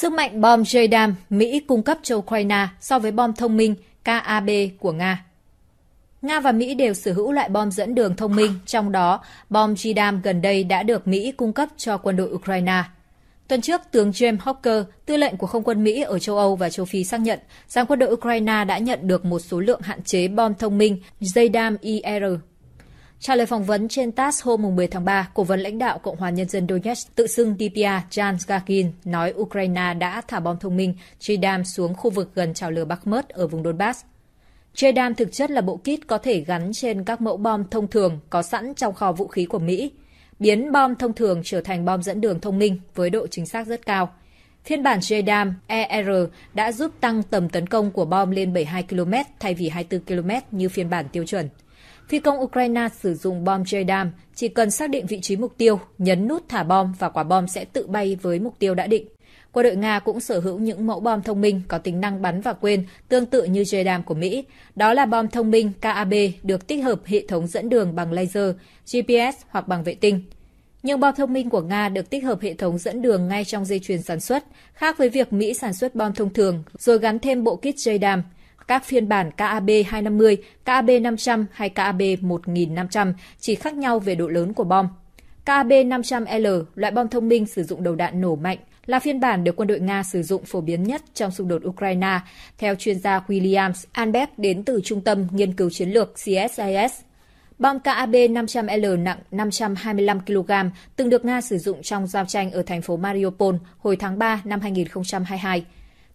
Sức mạnh bom JDAM Mỹ cung cấp cho Ukraine so với bom thông minh KAB của Nga. Nga và Mỹ đều sở hữu loại bom dẫn đường thông minh, trong đó bom JDAM gần đây đã được Mỹ cung cấp cho quân đội Ukraine. Tuần trước, tướng James Hawker, tư lệnh của không quân Mỹ ở châu Âu và châu Phi xác nhận rằng quân đội Ukraine đã nhận được một số lượng hạn chế bom thông minh JDAM IR e Trả lời phỏng vấn trên TASS hôm 10 tháng 3, Cố vấn lãnh đạo Cộng hòa Nhân dân Donetsk tự xưng DPA Jan Gakin nói Ukraine đã thả bom thông minh Chidam xuống khu vực gần trào lửa Bakhmut ở vùng Donbass. Chidam thực chất là bộ kit có thể gắn trên các mẫu bom thông thường có sẵn trong kho vũ khí của Mỹ, biến bom thông thường trở thành bom dẫn đường thông minh với độ chính xác rất cao. Phiên bản JDAM ER đã giúp tăng tầm tấn công của bom lên 72 km thay vì 24 km như phiên bản tiêu chuẩn. Phi công Ukraine sử dụng bom JDAM chỉ cần xác định vị trí mục tiêu, nhấn nút thả bom và quả bom sẽ tự bay với mục tiêu đã định. Quân đội Nga cũng sở hữu những mẫu bom thông minh có tính năng bắn và quên tương tự như JDAM của Mỹ. Đó là bom thông minh KAB được tích hợp hệ thống dẫn đường bằng laser, GPS hoặc bằng vệ tinh. Nhưng bom thông minh của Nga được tích hợp hệ thống dẫn đường ngay trong dây chuyền sản xuất, khác với việc Mỹ sản xuất bom thông thường rồi gắn thêm bộ kit JDAM – các phiên bản KAB 250, KAB 500 hay KAB 1500 chỉ khác nhau về độ lớn của bom. KAB 500L, loại bom thông minh sử dụng đầu đạn nổ mạnh, là phiên bản được quân đội Nga sử dụng phổ biến nhất trong xung đột Ukraine, theo chuyên gia Williams Anbeck đến từ Trung tâm Nghiên cứu Chiến lược CSIS. Bom KAB 500L nặng 525 kg từng được Nga sử dụng trong giao tranh ở thành phố Mariupol hồi tháng 3 năm 2022.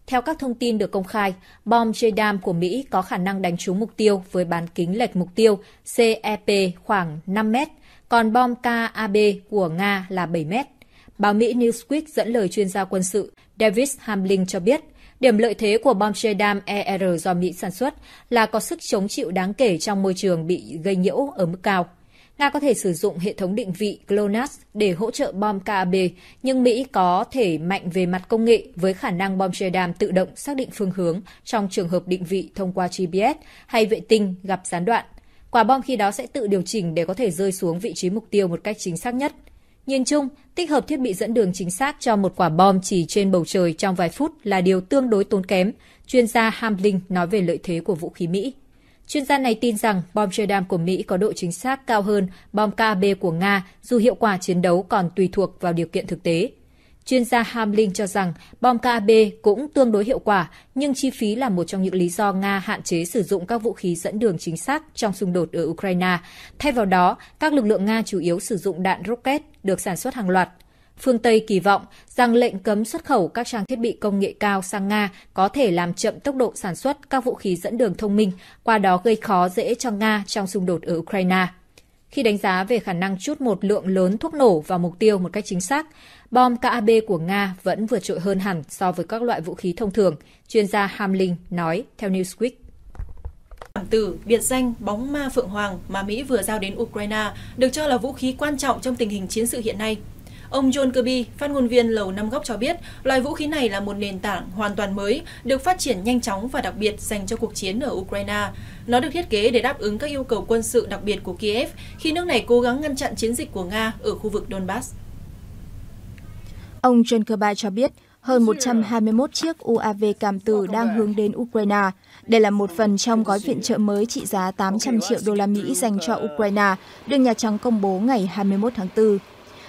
Theo các thông tin được công khai, bom JDAM của Mỹ có khả năng đánh trúng mục tiêu với bán kính lệch mục tiêu CEP khoảng 5 mét, còn bom KAB của Nga là 7 mét. Báo Mỹ Newsweek dẫn lời chuyên gia quân sự Davis Hamlin cho biết, điểm lợi thế của bom JDAM ER do Mỹ sản xuất là có sức chống chịu đáng kể trong môi trường bị gây nhiễu ở mức cao. Nga có thể sử dụng hệ thống định vị GLONASS để hỗ trợ bom KAB, nhưng Mỹ có thể mạnh về mặt công nghệ với khả năng bom che đàm tự động xác định phương hướng trong trường hợp định vị thông qua GPS hay vệ tinh gặp gián đoạn. Quả bom khi đó sẽ tự điều chỉnh để có thể rơi xuống vị trí mục tiêu một cách chính xác nhất. Nhìn chung, tích hợp thiết bị dẫn đường chính xác cho một quả bom chỉ trên bầu trời trong vài phút là điều tương đối tốn kém, chuyên gia Hamling nói về lợi thế của vũ khí Mỹ. Chuyên gia này tin rằng bom Sherdam của Mỹ có độ chính xác cao hơn bom KB của Nga dù hiệu quả chiến đấu còn tùy thuộc vào điều kiện thực tế. Chuyên gia Hamlin cho rằng bom KB cũng tương đối hiệu quả, nhưng chi phí là một trong những lý do Nga hạn chế sử dụng các vũ khí dẫn đường chính xác trong xung đột ở Ukraine. Thay vào đó, các lực lượng Nga chủ yếu sử dụng đạn rocket được sản xuất hàng loạt Phương Tây kỳ vọng rằng lệnh cấm xuất khẩu các trang thiết bị công nghệ cao sang Nga có thể làm chậm tốc độ sản xuất các vũ khí dẫn đường thông minh, qua đó gây khó dễ cho Nga trong xung đột ở Ukraine. Khi đánh giá về khả năng chút một lượng lớn thuốc nổ vào mục tiêu một cách chính xác, bom KAB của Nga vẫn vượt trội hơn hẳn so với các loại vũ khí thông thường, chuyên gia Hamlin nói theo Newsweek bản tử, biệt danh bóng ma Phượng Hoàng mà Mỹ vừa giao đến Ukraine được cho là vũ khí quan trọng trong tình hình chiến sự hiện nay. Ông John Kirby, phát ngôn viên Lầu Năm Góc cho biết, loại vũ khí này là một nền tảng hoàn toàn mới, được phát triển nhanh chóng và đặc biệt dành cho cuộc chiến ở Ukraine. Nó được thiết kế để đáp ứng các yêu cầu quân sự đặc biệt của Kiev khi nước này cố gắng ngăn chặn chiến dịch của Nga ở khu vực Donbass. Ông John Kirby cho biết, hơn 121 chiếc UAV cảm tử đang hướng đến Ukraine. Đây là một phần trong gói viện trợ mới trị giá 800 triệu đô la Mỹ dành cho Ukraine, được Nhà Trắng công bố ngày 21 tháng 4.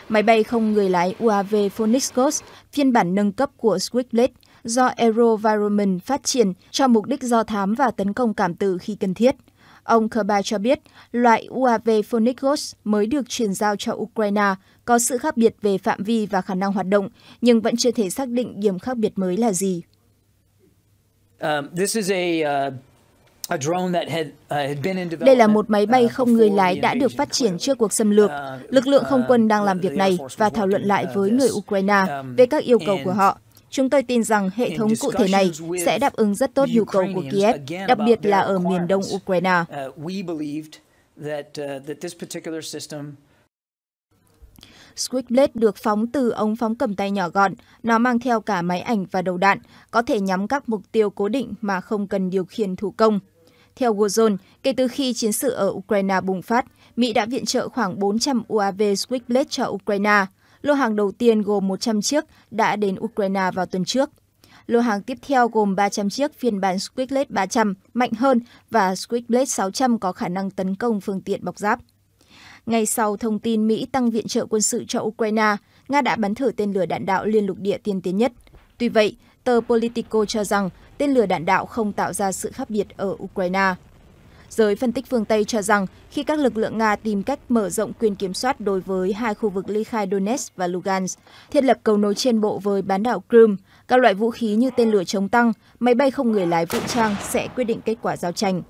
Máy bay không người lái UAV Phoenix Ghost, phiên bản nâng cấp của Switchblade, do Aerovironment phát triển cho mục đích do thám và tấn công cảm tử khi cần thiết. Ông Kerba cho biết, loại UAV Phoenix Ghost mới được chuyển giao cho Ukraine có sự khác biệt về phạm vi và khả năng hoạt động, nhưng vẫn chưa thể xác định điểm khác biệt mới là gì. Um, this is a, uh... Uh, Đây là một máy bay uh, không người lái đã được phát triển trước cuộc xâm lược. Uh, Lực lượng không quân đang làm việc này và thảo luận lại với người Ukraine um, về các yêu cầu của họ. Chúng tôi tin rằng hệ thống cụ thể này sẽ đáp ứng rất tốt nhu cầu của Kiev, đặc biệt là ở miền đông Ukraine. Switchblade được phóng từ ống phóng cầm tay nhỏ gọn. Nó mang theo cả máy ảnh và đầu đạn, có thể nhắm các mục tiêu cố định mà không cần điều khiển thủ công. Theo Wozone, kể từ khi chiến sự ở Ukraine bùng phát, Mỹ đã viện trợ khoảng 400 UAV Switchblade cho Ukraine. Lô hàng đầu tiên gồm 100 chiếc đã đến Ukraine vào tuần trước. Lô hàng tiếp theo gồm 300 chiếc phiên bản Switchblade 300 mạnh hơn và Switchblade 600 có khả năng tấn công phương tiện bọc giáp. Ngay sau thông tin Mỹ tăng viện trợ quân sự cho Ukraine, Nga đã bắn thử tên lửa đạn đạo liên lục địa tiên tiến nhất. Tuy vậy, tờ Politico cho rằng tên lửa đạn đạo không tạo ra sự khác biệt ở Ukraine. Giới phân tích phương Tây cho rằng khi các lực lượng Nga tìm cách mở rộng quyền kiểm soát đối với hai khu vực ly khai Donetsk và Lugansk, thiết lập cầu nối trên bộ với bán đảo Crimea, các loại vũ khí như tên lửa chống tăng, máy bay không người lái vũ trang sẽ quyết định kết quả giao tranh.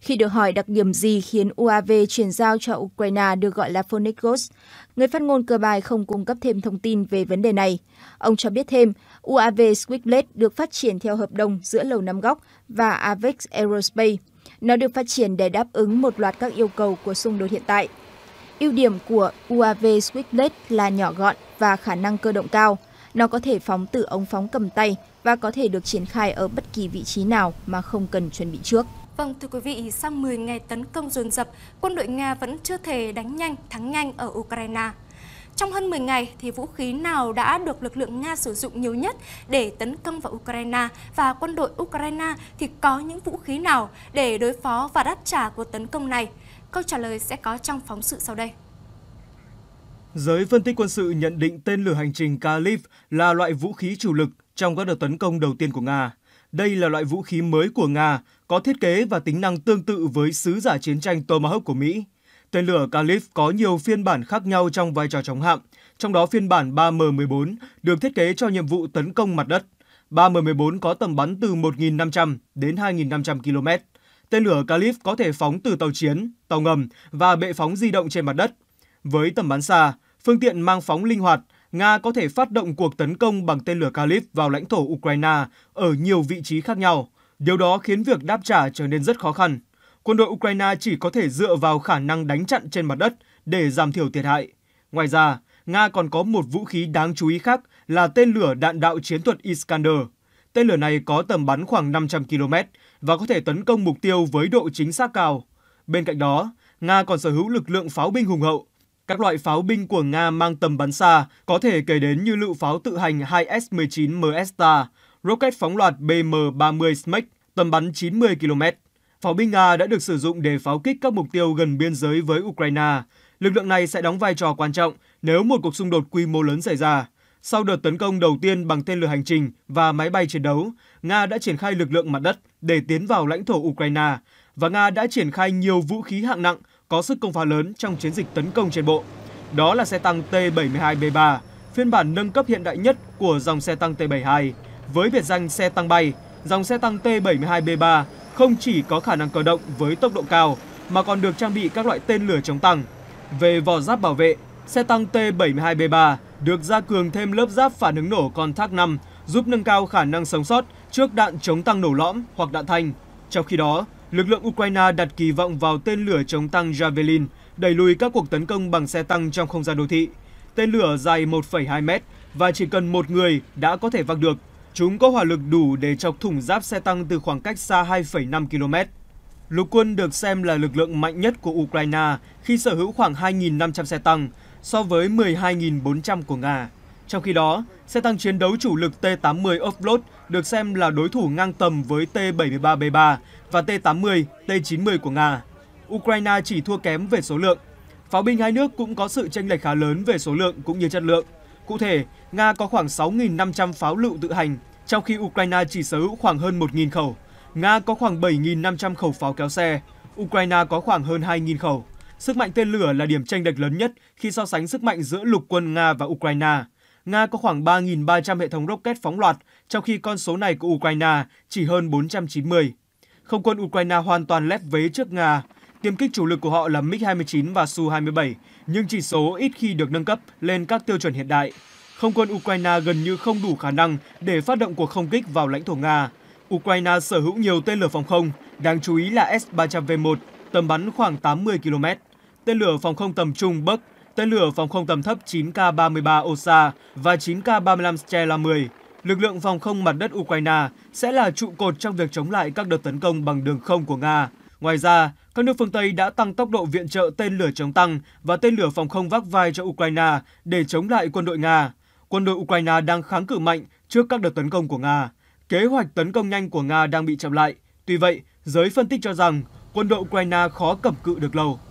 Khi được hỏi đặc điểm gì khiến UAV chuyển giao cho Ukraine được gọi là Phoenix Ghost, người phát ngôn cơ bài không cung cấp thêm thông tin về vấn đề này. Ông cho biết thêm, UAV Switchblade được phát triển theo hợp đồng giữa Lầu Năm Góc và Avex Aerospace. Nó được phát triển để đáp ứng một loạt các yêu cầu của xung đột hiện tại. Ưu điểm của UAV Switchblade là nhỏ gọn và khả năng cơ động cao. Nó có thể phóng từ ống phóng cầm tay và có thể được triển khai ở bất kỳ vị trí nào mà không cần chuẩn bị trước. Vâng, thưa quý vị, sau 10 ngày tấn công dồn dập, quân đội Nga vẫn chưa thể đánh nhanh, thắng nhanh ở Ukraine. Trong hơn 10 ngày, thì vũ khí nào đã được lực lượng Nga sử dụng nhiều nhất để tấn công vào Ukraine và quân đội Ukraine thì có những vũ khí nào để đối phó và đáp trả cuộc tấn công này? Câu trả lời sẽ có trong phóng sự sau đây. Giới phân tích quân sự nhận định tên lửa hành trình Kalib là loại vũ khí chủ lực trong các đợt tấn công đầu tiên của Nga. Đây là loại vũ khí mới của Nga, có thiết kế và tính năng tương tự với sứ giả chiến tranh Tomahawk của Mỹ. Tên lửa Kalif có nhiều phiên bản khác nhau trong vai trò chống hạm, trong đó phiên bản 3M14 được thiết kế cho nhiệm vụ tấn công mặt đất. 3M14 có tầm bắn từ 1.500 đến 2.500 km. Tên lửa Kalif có thể phóng từ tàu chiến, tàu ngầm và bệ phóng di động trên mặt đất. Với tầm bắn xa, phương tiện mang phóng linh hoạt, Nga có thể phát động cuộc tấn công bằng tên lửa Kalib vào lãnh thổ Ukraine ở nhiều vị trí khác nhau. Điều đó khiến việc đáp trả trở nên rất khó khăn. Quân đội Ukraine chỉ có thể dựa vào khả năng đánh chặn trên mặt đất để giảm thiểu thiệt hại. Ngoài ra, Nga còn có một vũ khí đáng chú ý khác là tên lửa đạn đạo chiến thuật Iskander. Tên lửa này có tầm bắn khoảng 500 km và có thể tấn công mục tiêu với độ chính xác cao. Bên cạnh đó, Nga còn sở hữu lực lượng pháo binh hùng hậu các loại pháo binh của Nga mang tầm bắn xa có thể kể đến như lựu pháo tự hành 2S-19 Mesta, rocket phóng loạt BM-30 Smek, tầm bắn 90 km. Pháo binh Nga đã được sử dụng để pháo kích các mục tiêu gần biên giới với Ukraine. Lực lượng này sẽ đóng vai trò quan trọng nếu một cuộc xung đột quy mô lớn xảy ra. Sau đợt tấn công đầu tiên bằng tên lửa hành trình và máy bay chiến đấu, Nga đã triển khai lực lượng mặt đất để tiến vào lãnh thổ Ukraine và Nga đã triển khai nhiều vũ khí hạng nặng có sức công phá lớn trong chiến dịch tấn công trên bộ. Đó là xe tăng T-72B3, phiên bản nâng cấp hiện đại nhất của dòng xe tăng T-72. Với biệt danh xe tăng bay, dòng xe tăng T-72B3 không chỉ có khả năng cơ động với tốc độ cao mà còn được trang bị các loại tên lửa chống tăng. Về vỏ giáp bảo vệ, xe tăng T-72B3 được gia cường thêm lớp giáp phản ứng nổ con Contact 5 giúp nâng cao khả năng sống sót trước đạn chống tăng nổ lõm hoặc đạn thanh. Trong khi đó, lực lượng Ukraine đặt kỳ vọng vào tên lửa chống tăng Javelin, đẩy lùi các cuộc tấn công bằng xe tăng trong không gian đô thị. Tên lửa dài 1,2 mét và chỉ cần một người đã có thể vác được. Chúng có hỏa lực đủ để chọc thủng giáp xe tăng từ khoảng cách xa 2,5 km. Lục quân được xem là lực lượng mạnh nhất của Ukraine khi sở hữu khoảng 2.500 xe tăng so với 12.400 của Nga. Trong khi đó, xe tăng chiến đấu chủ lực T-80 Offroad được xem là đối thủ ngang tầm với T-73B3 và T-80, T-90 của Nga. Ukraine chỉ thua kém về số lượng. Pháo binh hai nước cũng có sự chênh lệch khá lớn về số lượng cũng như chất lượng. Cụ thể, Nga có khoảng 6.500 pháo lựu tự hành, trong khi Ukraine chỉ sở hữu khoảng hơn 1.000 khẩu. Nga có khoảng 7.500 khẩu pháo kéo xe, Ukraine có khoảng hơn 2.000 khẩu. Sức mạnh tên lửa là điểm tranh lệch lớn nhất khi so sánh sức mạnh giữa lục quân Nga và Ukraine. Nga có khoảng 3.300 hệ thống rocket phóng loạt, trong khi con số này của Ukraine chỉ hơn 490. Không quân Ukraine hoàn toàn lép vế trước Nga. Tiêm kích chủ lực của họ là MiG-29 và Su-27, nhưng chỉ số ít khi được nâng cấp lên các tiêu chuẩn hiện đại. Không quân Ukraine gần như không đủ khả năng để phát động cuộc không kích vào lãnh thổ Nga. Ukraine sở hữu nhiều tên lửa phòng không, đáng chú ý là S-300V1, tầm bắn khoảng 80 km, tên lửa phòng không tầm trung Buk tên lửa phòng không tầm thấp 9K-33 Osa và 9K-35 ster 10 lực lượng phòng không mặt đất Ukraine sẽ là trụ cột trong việc chống lại các đợt tấn công bằng đường không của Nga. Ngoài ra, các nước phương Tây đã tăng tốc độ viện trợ tên lửa chống tăng và tên lửa phòng không vác vai cho Ukraine để chống lại quân đội Nga. Quân đội Ukraine đang kháng cự mạnh trước các đợt tấn công của Nga. Kế hoạch tấn công nhanh của Nga đang bị chậm lại. Tuy vậy, giới phân tích cho rằng quân đội Ukraine khó cầm cự được lâu.